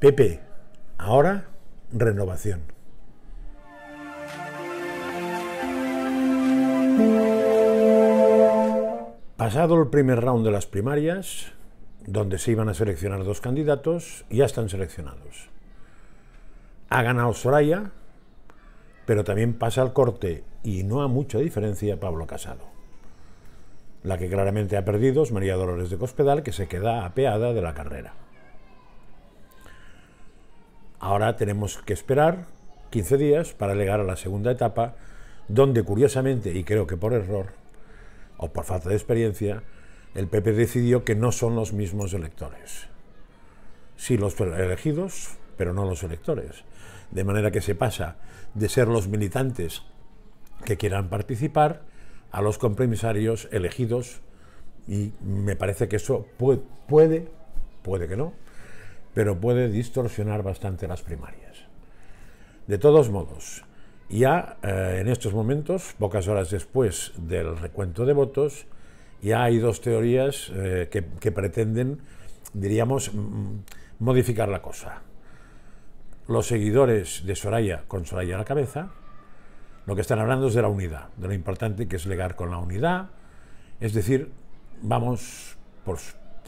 Pepe, ahora renovación. Pasado el primer round de las primarias, donde se iban a seleccionar dos candidatos, ya están seleccionados. Ha ganado Soraya, pero también pasa al corte, y no a mucha diferencia, Pablo Casado. La que claramente ha perdido es María Dolores de Cospedal, que se queda apeada de la carrera. Ahora tenemos que esperar 15 días para llegar a la segunda etapa, donde curiosamente, y creo que por error, o por falta de experiencia, el PP decidió que no son los mismos electores. Sí, los elegidos, pero no los electores. De manera que se pasa de ser los militantes que quieran participar a los compromisarios elegidos y me parece que eso puede, puede, puede que no, pero puede distorsionar bastante las primarias. De todos modos, ya eh, en estos momentos, pocas horas después del recuento de votos, ya hay dos teorías eh, que, pretenden, diríamos, modificar la cosa. Los seguidores de Soraya con Soraya a la cabeza, lo que están hablando es de la unidad, de lo importante que es llegar con la unidad, es decir, vamos, por,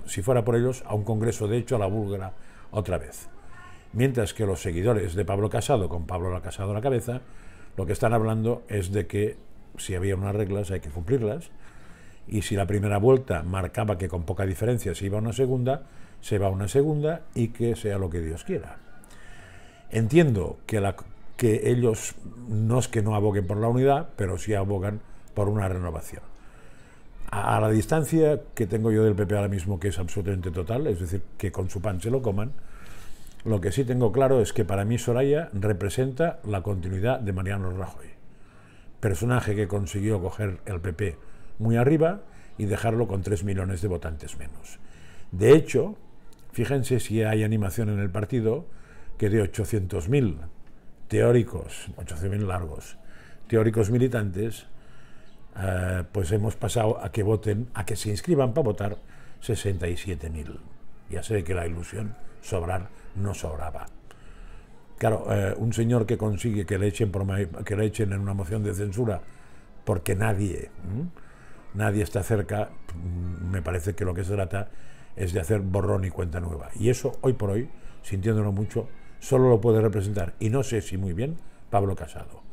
si fuera por ellos, a un congreso de hecho a la búlgara otra vez. Mientras que los seguidores de Pablo Casado, con Pablo Casado a la cabeza, lo que están hablando es de que si había unas reglas hay que cumplirlas y si la primera vuelta marcaba que con poca diferencia se iba a una segunda, se va a una segunda y que sea lo que Dios quiera. Entiendo que, que ellos no es que no aboguen por la unidad, pero sí abogan por una renovación a la distancia que tengo yo del PP ahora mismo, que es absolutamente total, es decir, que con su pan se lo coman, lo que sí tengo claro es que para mí Soraya representa la continuidad de Mariano Rajoy, personaje que consiguió coger el PP muy arriba y dejarlo con 3 millones de votantes menos. De hecho, fíjense si hay animación en el partido, que de 800.000 teóricos, 800.000 largos, teóricos militantes, eh, pues hemos pasado a que voten, a que se inscriban para votar 67.000. Ya sé que la ilusión sobrar no sobraba. Claro, eh, un señor que consigue que le, echen en una moción de censura porque nadie, nadie está cerca, mm, me parece que lo que se trata es de hacer borrón y cuenta nueva. Y eso, hoy por hoy, sintiéndolo mucho, solo lo puede representar, y no sé si muy bien, Pablo Casado.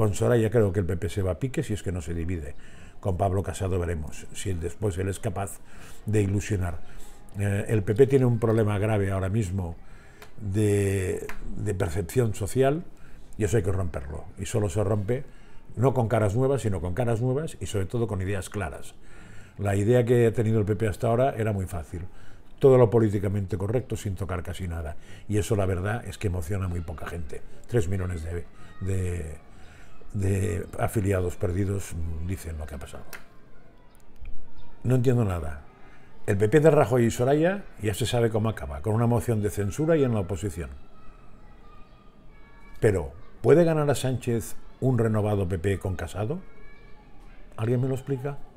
Con ya creo que el PP se va a pique si es que no se divide. Con Pablo Casado veremos si después él es capaz de ilusionar. Eh, el PP tiene un problema grave ahora mismo de, percepción social y eso hay que romperlo. Y solo se rompe no con caras nuevas, sino con caras nuevas y sobre todo con ideas claras. La idea que ha tenido el PP hasta ahora era muy fácil. Todo lo políticamente correcto sin tocar casi nada. Y eso la verdad es que emociona muy poca gente. Tres millones de de afiliados perdidos dicen lo que ha pasado. No entiendo nada. El PP de Rajoy y Soraya ya se sabe cómo acaba, con una moción de censura y en la oposición. Pero, ¿puede ganar a Sánchez un renovado PP con Casado? ¿Alguien me lo explica?